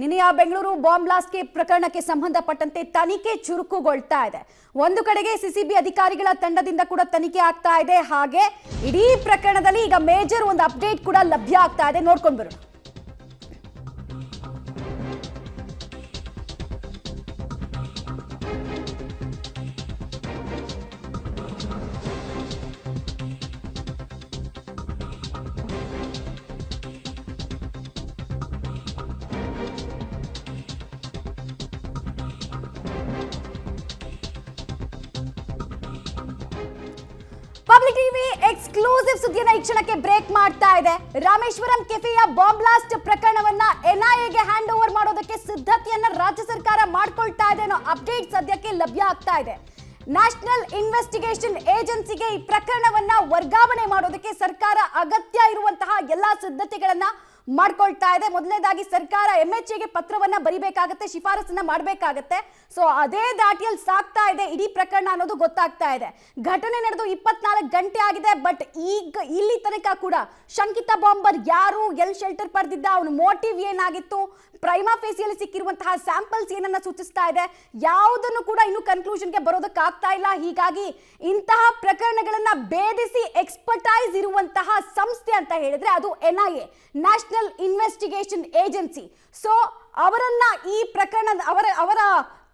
ನಿನ್ನೆಯ ಬೆಂಗಳೂರು ಬಾಂಬ್ ಬ್ಲಾಸ್ಟ್ಗೆ ಪ್ರಕರಣಕ್ಕೆ ಸಂಬಂಧಪಟ್ಟಂತೆ ತನಿಖೆ ಚುರುಕುಗೊಳ್ತಾ ಇದೆ ಒಂದು ಕಡೆಗೆ ಸಿಸಿಬಿ ಅಧಿಕಾರಿಗಳ ತಂಡದಿಂದ ಕೂಡ ತನಿಖೆ ಆಗ್ತಾ ಇದೆ ಹಾಗೆ ಇಡೀ ಪ್ರಕರಣದಲ್ಲಿ ಈಗ ಮೇಜರ್ ಒಂದು ಅಪ್ಡೇಟ್ ಕೂಡ ಲಭ್ಯ ಆಗ್ತಾ ಇದೆ ನೋಡ್ಕೊಂಡು ಪಬ್ಲಿಕ್ ಟಿವಿ ಎಕ್ಸ್ಕ್ಲೂಸಿವ್ ಸುದ್ದಿಯನ್ನ ಈ ಕ್ಷಣಕ್ಕೆ ಬ್ರೇಕ್ ಮಾಡ್ತಾ ಇದೆ ರಾಮೇಶ್ವರಂ ಕೆಫೆಯ ಬಾಂಬ್ ಬ್ಲಾಸ್ಟ್ ಪ್ರಕರಣವನ್ನ ಎನ್ಐಎಗೆ ಹ್ಯಾಂಡ್ ಓವರ್ ಮಾಡೋದಕ್ಕೆ ಸಿದ್ಧತೆಯನ್ನ ರಾಜ್ಯ ಸರ್ಕಾರ ಮಾಡ್ಕೊಳ್ತಾ ಇದೆ ಅನ್ನೋ ಅಪ್ಡೇಟ್ ಸದ್ಯಕ್ಕೆ ಲಭ್ಯ ಆಗ್ತಾ ಇದೆ ನ್ಯಾಷನಲ್ ಇನ್ವೆಸ್ಟಿಗೇಷನ್ ಏಜೆನ್ಸಿಗೆ ಈ ಪ್ರಕರಣವನ್ನ ವರ್ಗಾವಣೆ ಮಾಡೋದಕ್ಕೆ ಸರ್ಕಾರ ಅಗತ್ಯ ಇರುವಂತಹ ಎಲ್ಲಾ ಸಿದ್ಧತೆಗಳನ್ನ ಮಾಡ್ಕೊಳ್ತಾ ಇದೆ ಮೊದಲನೇದಾಗಿ ಸರ್ಕಾರ ಎಚ್ ಎಗೆ ಪತ್ರವನ್ನ ಬರೀಬೇಕಾಗತ್ತೆ ಶಿಫಾರಸನ್ನ ಮಾಡಬೇಕಾಗತ್ತೆ ಸೊ ಅದೇ ದಾಟಿಯಲ್ಲಿ ಸಾಕ್ತಾ ಇದೆ ಇಡೀ ಪ್ರಕರಣ ಅನ್ನೋದು ಗೊತ್ತಾಗ್ತಾ ಇದೆ ಘಟನೆ ನಡೆದು ಇಪ್ಪತ್ನಾಲ್ಕು ಗಂಟೆ ಆಗಿದೆ ಬಟ್ ಈಗ ಇಲ್ಲಿ ತನಕ ಕೂಡ ಶಂಕಿತ ಬಾಂಬರ್ ಯಾರು ಎಲ್ ಶೆಲ್ಟರ್ ಪಡೆದಿದ್ದ ಅವನ ಮೋಟಿವ್ ಏನಾಗಿತ್ತು ಪ್ರೈಮಾ ಫೇಸಿಯಲ್ಲಿ ಸಿಕ್ಕಿರುವಂತಹ ಸ್ಯಾಂಪಲ್ಸ್ ಏನನ್ನ ಸೂಚಿಸ್ತಾ ಇದೆ ಯಾವುದನ್ನು ಕೂಡ ಇನ್ನು ಕನ್ಕ್ಲೂಷನ್ಗೆ ಆಗ್ತಾ ಇಲ್ಲ ಹೀಗಾಗಿ ಇಂತಹ ಪ್ರಕರಣಗಳನ್ನ ಭೇದಿಸಿ ಎಕ್ಸ್ಪರ್ಟೈಸ್ ಇರುವಂತಹ ಸಂಸ್ಥೆ ಅಂತ ಹೇಳಿದ್ರೆ ಅದು NIA national national investigation agency so ಅವರನ್ನ ಈ ಪ್ರಕರಣ ಅವರ ಅವರ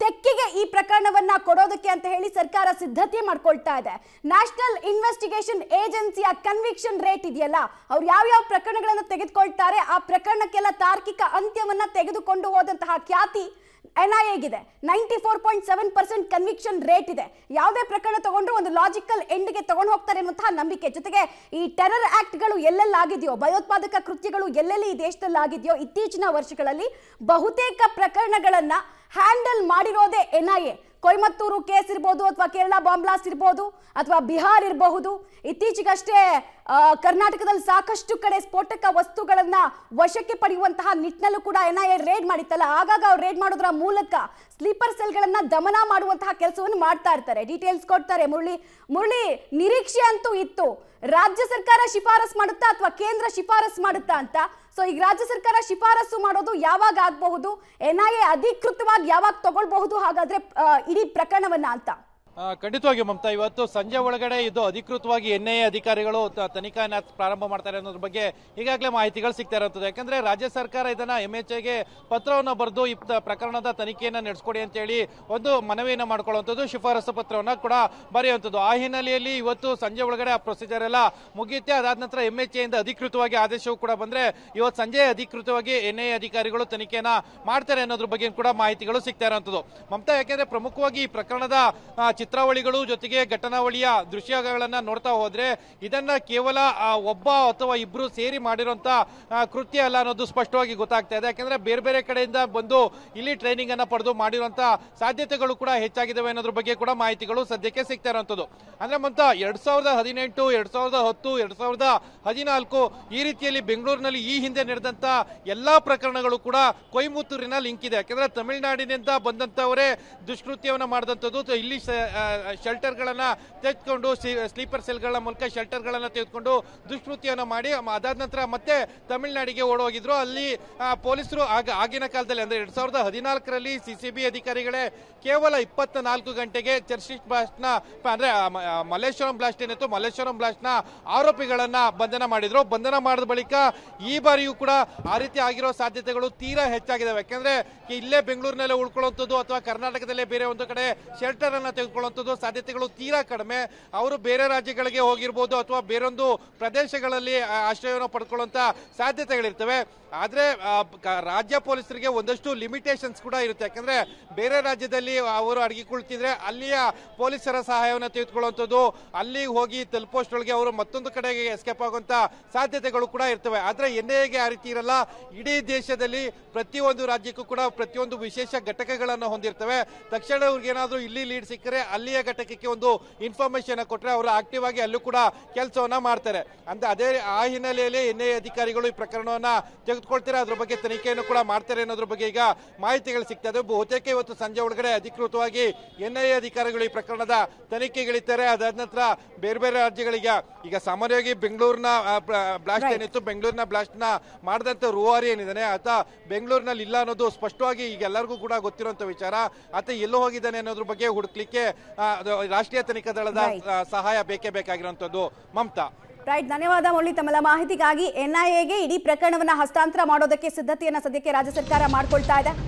ತೆಕ್ಕಿಗೆ ಈ ಪ್ರಕರಣವನ್ನ ಕೊಡೋದಕ್ಕೆ ಅಂತ ಹೇಳಿ ಸರ್ಕಾರ ಸಿದ್ಧತೆ ಮಾಡ್ಕೊಳ್ತಾ ಇದೆ ನ್ಯಾಷನಲ್ ಇನ್ವೆಸ್ಟಿಗೇಷನ್ ಏಜೆನ್ಸಿಯ ಕನ್ವಿಕ್ಷನ್ ರೇಟ್ ಇದೆಯಲ್ಲ ಅವ್ರು ಯಾವ ಪ್ರಕರಣಗಳನ್ನು ತೆಗೆದುಕೊಳ್ತಾರೆ ಆ ಪ್ರಕರಣಕ್ಕೆಲ್ಲ ತಾರ್ಕಿಕ ಅಂತ್ಯವನ್ನ ತೆಗೆದುಕೊಂಡು ಹೋದಂತಹ ಖ್ಯಾತಿ ಎನ್ ಐ ಎಗಿದೆ ninety four point seven percent conviction rate ಇದೆ ಯಾವುದೇ ಪ್ರಕರಣ ತಗೊಂಡ್ರು ಒಂದು ಲಾಜಿಕಲ್ ಎಂಡ್ಗೆ ತಗೊಂಡು ಹೋಗ್ತಾರೆ ಅನ್ನುವಂತಹ ನಂಬಿಕೆ ಜೊತೆಗೆ ಈ ಟೆರರ್ ಆಕ್ಟ್ಗಳು ಎಲ್ಲೆಲ್ಲಾಗಿದೆಯೋ ಭಯೋತ್ಪಾದಕ ಕೃತ್ಯಗಳು ಎಲ್ಲೆಲ್ಲಿ ಈ ದೇಶದಲ್ಲಿ ಆಗಿದೆಯೋ ಇತ್ತೀಚಿನ ವರ್ಷಗಳಲ್ಲಿ ಬಹುತೇಕ ಪ್ರಕರಣಗಳನ್ನು ಹ್ಯಾಂಡಲ್ ಮಾಡಿರೋದೇ N I A Coimbatore case ಇರ್ಬೋದು ಅಥವಾ ಕೇರಳ ಬಾಂಬ್ಲಾಸ್ ಇರ್ಬೋದು ಅಥವಾ ಬಿಹಾರ್ ಇರಬಹುದು ಇತ್ತೀಚೆಗಷ್ಟೇ ಕರ್ನಾಟಕದಲ್ಲಿ ಸಾಕಷ್ಟು ಕಡೆ ಸ್ಫೋಟಕ ವಸ್ತುಗಳನ್ನ ವಶಕ್ಕೆ ಪಡೆಯುವಂತಹ ನಿಟ್ಟಿನಲ್ಲೂ ಕೂಡ ಎನ್ ಐ ಎ ರೇಡ್ ಮಾಡಿತ್ತಲ್ಲ ಆಗಾಗ ಅವ್ರು ರೇಡ್ ಮಾಡೋದ್ರ ಮೂಲಕ ಸ್ಲೀಪರ್ ಸೆಲ್ಗಳನ್ನ ದಮನ ಮಾಡುವಂತಹ ಕೆಲಸವನ್ನು ಮಾಡ್ತಾ ಇರ್ತಾರೆ ಡೀಟೇಲ್ಸ್ ಕೊಡ್ತಾರೆ ಮುರಳಿ ಮುರಳಿ ನಿರೀಕ್ಷೆ ಅಂತೂ ಇತ್ತು ರಾಜ್ಯ ಸರ್ಕಾರ ಶಿಫಾರಸ್ ಮಾಡುತ್ತಾ ಅಥವಾ ಕೇಂದ್ರ ಶಿಫಾರಸ್ ಮಾಡುತ್ತಾ ಅಂತ ಸೊ ಈಗ ರಾಜ್ಯ ಸರ್ಕಾರ ಶಿಫಾರಸು ಮಾಡೋದು ಯಾವಾಗ ಆಗಬಹುದು ಎನ್ಐಎ ಅಧಿಕೃತವಾಗಿ ಯಾವಾಗ ತಗೊಳ್ಬಹುದು ಹಾಗಾದ್ರೆ ಇಡೀ ಪ್ರಕರಣವನ್ನ ಅಂತ ಖಂಡಿತವಾಗಿ ಮಮತಾ ಇವತ್ತು ಸಂಜೆ ಒಳಗಡೆ ಇದು ಅಧಿಕೃತವಾಗಿ ಎನ್ ಐ ಎ ಅಧಿಕಾರಿಗಳು ತನಿಖೆಯನ್ನು ಪ್ರಾರಂಭ ಮಾಡ್ತಾರೆ ಅನ್ನೋದ್ರ ಬಗ್ಗೆ ಈಗಾಗಲೇ ಮಾಹಿತಿಗಳು ಸಿಗ್ತಾ ಇರುತ್ತದೆ ಯಾಕಂದ್ರೆ ರಾಜ್ಯ ಸರ್ಕಾರ ಇದನ್ನ ಎಂ ಎಚ್ ಎಗೆ ಪತ್ರವನ್ನು ಬರೆದು ಈ ಪ್ರಕರಣದ ತನಿಖೆಯನ್ನು ನಡೆಸ್ಕೊಡಿ ಅಂತೇಳಿ ಒಂದು ಮನವಿಯನ್ನು ಮಾಡ್ಕೊಳ್ಳುವಂಥದ್ದು ಶಿಫಾರಸು ಪತ್ರವನ್ನು ಕೂಡ ಬರೆಯುವಂಥದ್ದು ಆ ಹಿನ್ನೆಲೆಯಲ್ಲಿ ಇವತ್ತು ಸಂಜೆ ಒಳಗಡೆ ಆ ಪ್ರೊಸೀಜರ್ ಎಲ್ಲ ಮುಗಿಯುತ್ತೆ ಅದಾದ ನಂತರ ಎಂ ಎಚ್ ಎಯಿಂದ ಅಧಿಕೃತವಾಗಿ ಆದೇಶವು ಕೂಡ ಬಂದರೆ ಇವತ್ತು ಸಂಜೆ ಅಧಿಕೃತವಾಗಿ ಎನ್ ಐ ಅಧಿಕಾರಿಗಳು ತನಿಖೆಯನ್ನು ಮಾಡ್ತಾರೆ ಅನ್ನೋದ್ರ ಬಗ್ಗೆ ಕೂಡ ಮಾಹಿತಿಗಳು ಸಿಗ್ತಾ ಇರೋಂಥದ್ದು ಮಮತಾ ಯಾಕೆಂದ್ರೆ ಪ್ರಮುಖವಾಗಿ ಈ ಪ್ರಕರಣದ ಚಿತ್ರಾವಳಿಗಳು ಜೊತೆಗೆ ಘಟನಾವಳಿಯ ದೃಶ್ಯಗಳನ್ನು ನೋಡ್ತಾ ಹೋದರೆ ಇದನ್ನು ಕೇವಲ ಒಬ್ಬ ಅಥವಾ ಇಬ್ಬರು ಸೇರಿ ಮಾಡಿರೋಂಥ ಕೃತ್ಯ ಅಲ್ಲ ಅನ್ನೋದು ಸ್ಪಷ್ಟವಾಗಿ ಗೊತ್ತಾಗ್ತಾ ಇದೆ ಯಾಕೆಂದರೆ ಬೇರೆ ಬೇರೆ ಕಡೆಯಿಂದ ಬಂದು ಇಲ್ಲಿ ಟ್ರೈನಿಂಗನ್ನು ಪಡೆದು ಮಾಡಿರುವಂಥ ಸಾಧ್ಯತೆಗಳು ಕೂಡ ಹೆಚ್ಚಾಗಿದ್ದಾವೆ ಅನ್ನೋದ್ರ ಬಗ್ಗೆ ಕೂಡ ಮಾಹಿತಿಗಳು ಸದ್ಯಕ್ಕೆ ಸಿಗ್ತಾ ಇರೋವಂಥದ್ದು ಅಂದರೆ ಮಂತ ಎರಡು ಸಾವಿರದ ಹದಿನೆಂಟು ಎರಡು ಸಾವಿರದ ಹತ್ತು ಎರಡು ಸಾವಿರದ ಹದಿನಾಲ್ಕು ಈ ರೀತಿಯಲ್ಲಿ ಬೆಂಗಳೂರಿನಲ್ಲಿ ಈ ಹಿಂದೆ ನಡೆದಂಥ ಎಲ್ಲ ಪ್ರಕರಣಗಳು ಕೂಡ ಕೊಯಮುತ್ತೂರಿನ ಲಿಂಕ್ ಇದೆ ಯಾಕೆಂದರೆ ತಮಿಳುನಾಡಿನಿಂದ ಬಂದಂಥವರೇ ದುಷ್ಕೃತ್ಯವನ್ನು ಮಾಡಿದಂಥದ್ದು ಇಲ್ಲಿ ಶೆಲ್ಟರ್ಗಳನ್ನು ತೆಗೆದುಕೊಂಡು ಸ್ಲೀಪರ್ ಸೆಲ್ಗಳ ಮೂಲಕ ಶೆಲ್ಟರ್ಗಳನ್ನು ತೆಗೆದುಕೊಂಡು ದುಷ್ಕೃತಿಯನ್ನು ಮಾಡಿ ಅದಾದ ನಂತರ ಮತ್ತೆ ತಮಿಳುನಾಡಿಗೆ ಓಡೋಗಿದ್ರು ಅಲ್ಲಿ ಪೊಲೀಸರು ಆಗ ಆಗಿನ ಕಾಲದಲ್ಲಿ ಅಂದರೆ ಎರಡು ಸಾವಿರದ ಹದಿನಾಲ್ಕರಲ್ಲಿ ಸಿ ಸಿ ಬಿ ಅಧಿಕಾರಿಗಳೇ ಕೇವಲ ಇಪ್ಪತ್ತ ನಾಲ್ಕು ಗಂಟೆಗೆ ಚರ್ಚಿಸ್ಟ್ ಬ್ಲಾಸ್ಟ್ನ ಅಂದರೆ ಮಲ್ಲೇಶ್ವರಂ ಬ್ಲಾಸ್ಟ್ ಏನಿತ್ತು ಮಲ್ಲೇಶ್ವರಂ ಬ್ಲಾಸ್ಟ್ನ ಆರೋಪಿಗಳನ್ನು ಬಂಧನ ಮಾಡಿದರು ಬಂಧನ ಮಾಡಿದ ಬಳಿಕ ಈ ಬಾರಿಯೂ ಕೂಡ ಆ ರೀತಿ ಆಗಿರೋ ಸಾಧ್ಯತೆಗಳು ತೀರಾ ಹೆಚ್ಚಾಗಿದ್ದಾವೆ ಯಾಕೆಂದರೆ ಇಲ್ಲೇ ಬೆಂಗಳೂರಿನಲ್ಲೇ ಉಳ್ಕೊಳ್ಳುವಂಥದ್ದು ಅಥವಾ ಕರ್ನಾಟಕದಲ್ಲೇ ಬೇರೆ ಒಂದು ಕಡೆ ಶೆಲ್ಟರನ್ನು ತೆಗೆದುಕೊಳ್ಳೋ ಅನ್ನುವಂಥದ್ದು ಸಾಧ್ಯತೆಗಳು ತೀರಾ ಕಡಿಮೆ ಅವರು ಬೇರೆ ರಾಜ್ಯಗಳಿಗೆ ಹೋಗಿರ್ಬೋದು ಅಥವಾ ಬೇರೊಂದು ಪ್ರದೇಶಗಳಲ್ಲಿ ಆಶ್ರಯವನ್ನು ಪಡ್ಕೊಳ್ಳುವಂಥ ಸಾಧ್ಯತೆಗಳಿರ್ತವೆ ಆದರೆ ರಾಜ್ಯ ಪೊಲೀಸರಿಗೆ ಒಂದಷ್ಟು ಲಿಮಿಟೇಷನ್ಸ್ ಕೂಡ ಇರುತ್ತೆ ಯಾಕಂದರೆ ಬೇರೆ ರಾಜ್ಯದಲ್ಲಿ ಅವರು ಅಡಗಿ ಕುಳಿತಿದ್ರೆ ಅಲ್ಲಿಯ ಪೊಲೀಸರ ಸಹಾಯವನ್ನು ತೆಗೆದುಕೊಳ್ಳುವಂಥದ್ದು ಅಲ್ಲಿ ಹೋಗಿ ತಲುಪೋಷ್ಟೊಳಗೆ ಅವರು ಮತ್ತೊಂದು ಕಡೆಗೆ ಎಸ್ಕೇಪ್ ಆಗುವಂಥ ಸಾಧ್ಯತೆಗಳು ಕೂಡ ಇರ್ತವೆ ಆದರೆ ಎನ್ ಐಗೆ ಆ ರೀತಿ ಇರಲ್ಲ ಇಡೀ ದೇಶದಲ್ಲಿ ಪ್ರತಿಯೊಂದು ರಾಜ್ಯಕ್ಕೂ ಕೂಡ ಪ್ರತಿಯೊಂದು ವಿಶೇಷ ಘಟಕಗಳನ್ನು ಹೊಂದಿರ್ತವೆ ತಕ್ಷಣ ಏನಾದರೂ ಇಲ್ಲಿ ಲೀಡ್ ಸಿಕ್ಕರೆ ಅಲ್ಲಿಯ ಘಟಕಕ್ಕೆ ಒಂದು ಇನ್ಫಾರ್ಮೇಶನ್ ಕೊಟ್ಟರೆ ಅವರು ಆಕ್ಟಿವ್ ಆಗಿ ಅಲ್ಲೂ ಕೂಡ ಕೆಲಸವನ್ನ ಮಾಡ್ತಾರೆ ಅಂತ ಅದೇ ಆ ಹಿನ್ನೆಲೆಯಲ್ಲಿ ಎನ್ ಐ ಅಧಿಕಾರಿಗಳು ಈ ಪ್ರಕರಣವನ್ನ ತೆಗೆದುಕೊಳ್ತಾರೆ ಅದ್ರ ಬಗ್ಗೆ ತನಿಖೆಯನ್ನು ಕೂಡ ಮಾಡ್ತಾರೆ ಅನ್ನೋದ್ರ ಬಗ್ಗೆ ಈಗ ಮಾಹಿತಿಗಳು ಸಿಗ್ತದೆ ಬಹುತೇಕ ಇವತ್ತು ಸಂಜೆ ಒಳಗಡೆ ಅಧಿಕೃತವಾಗಿ ಎನ್ ಐ ಅಧಿಕಾರಿಗಳು ಈ ಪ್ರಕರಣದ ತನಿಖೆಗಿಳಿತಾರೆ ಅದಾದ ನಂತರ ಬೇರೆ ಬೇರೆ ರಾಜ್ಯಗಳಿಗೆ ಈಗ ಸಾಮಾನ್ಯವಾಗಿ ಬೆಂಗಳೂರಿನ ಬ್ಲಾಸ್ಟ್ ಏನಿತ್ತು ಬೆಂಗಳೂರಿನ ಬ್ಲಾಸ್ಟ್ ನ ಮಾಡಿದಂತ ರೂವಾರಿ ಏನಿದ್ದಾನೆ ಆತ ಬೆಂಗಳೂರಿನಲ್ಲಿ ಇಲ್ಲ ಅನ್ನೋದು ಸ್ಪಷ್ಟವಾಗಿ ಈಗ ಎಲ್ಲರಿಗೂ ಕೂಡ ಗೊತ್ತಿರುವಂತ ವಿಚಾರ ಆತ ಎಲ್ಲೋ ಹೋಗಿದ್ದಾನೆ ಅನ್ನೋದ್ರ ಬಗ್ಗೆ ಹುಡುಕ್ಲಿಕ್ಕೆ ರಾಷ್ಟ್ರೀಯ ತನಿಖಾ ದಳದ ಸಹಾಯ ಬೇಕೇ ಬೇಕಾಗಿರುವಂತದ್ದು ಮಮತಾ ರೈಟ್ ಧನ್ಯವಾದ ಮುರಳಿ ತಮ್ಮ ಮಾಹಿತಿಗಾಗಿ ಎನ್ಐಎಗೆ ಇಡೀ ಪ್ರಕರಣವನ್ನ ಹಸ್ತಾಂತರ ಮಾಡೋದಕ್ಕೆ ಸಿದ್ಧತೆಯನ್ನ ಸದ್ಯಕ್ಕೆ ರಾಜ್ಯ ಸರ್ಕಾರ ಮಾಡ್ಕೊಳ್ತಾ ಇದೆ